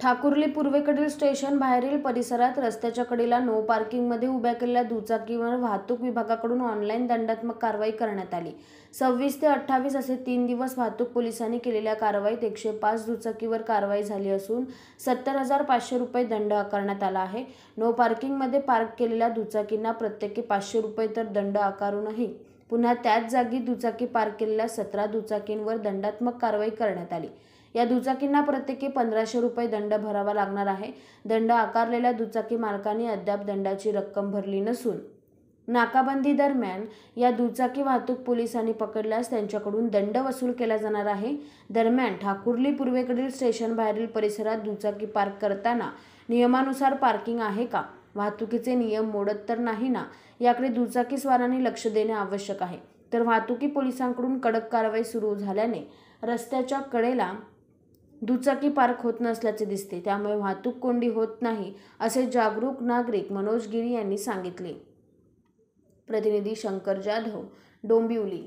ठाकुर्ली पूर्वेकडील स्टेशन बाहेरील परिसरात रस्त्याच्या कडेला नो पार्किंगमध्ये उभ्या केलेल्या दुचाकीवर वाहतूक विभागाकडून ऑनलाईन दंडात्मक कारवाई करण्यात आली सव्वीस ते अठ्ठावीस असे तीन दिवस वाहतूक पोलिसांनी केलेल्या कारवाईत एकशे पाच दुचाकीवर कारवाई झाली असून सत्तर हजार पाचशे रुपये दंड आकारण्यात आला आहे नो पार्किंगमध्ये पार्क केलेल्या दुचाकींना प्रत्येकी पाचशे रुपये तर दंड आकारूनही पुन्हा त्याच जागी दुचाकी पार्क केलेल्या सतरा दुचाकींवर दंडात्मक कारवाई करण्यात आली या दुचाकींना प्रत्येकी पंधराशे रुपये दंड भरावा लागणार आहे दंड आकारलेल्या दुचाकी मालकांनी अद्याप दंडाची रक्कम भरली नसून नाकाबंदी दरम्यान या दुचाकी वाहतूक पोलिसांनी पकडल्यास त्यांच्याकडून दंड वसूल केला जाणार आहे दरम्यान ठाकुर्ली पूर्वेकडील स्टेशन बाहेरील परिसरात दुचाकी पार्क करताना नियमानुसार पार्किंग आहे का वाहतुकीचे नियम मोडत तर नाही ना याकडे दुचाकीस्वारांनी लक्ष देणे आवश्यक आहे तर वाहतुकी पोलिसांकडून कडक कारवाई सुरू झाल्याने रस्त्याच्या कडेला दुचाकी पार्क होत नसल्याचे दिसते त्यामुळे वाहतूक कोंडी होत नाही असे जागरूक नागरिक मनोज गिरी यांनी सांगितले प्रतिनिधी शंकर जाधव डोंबिवली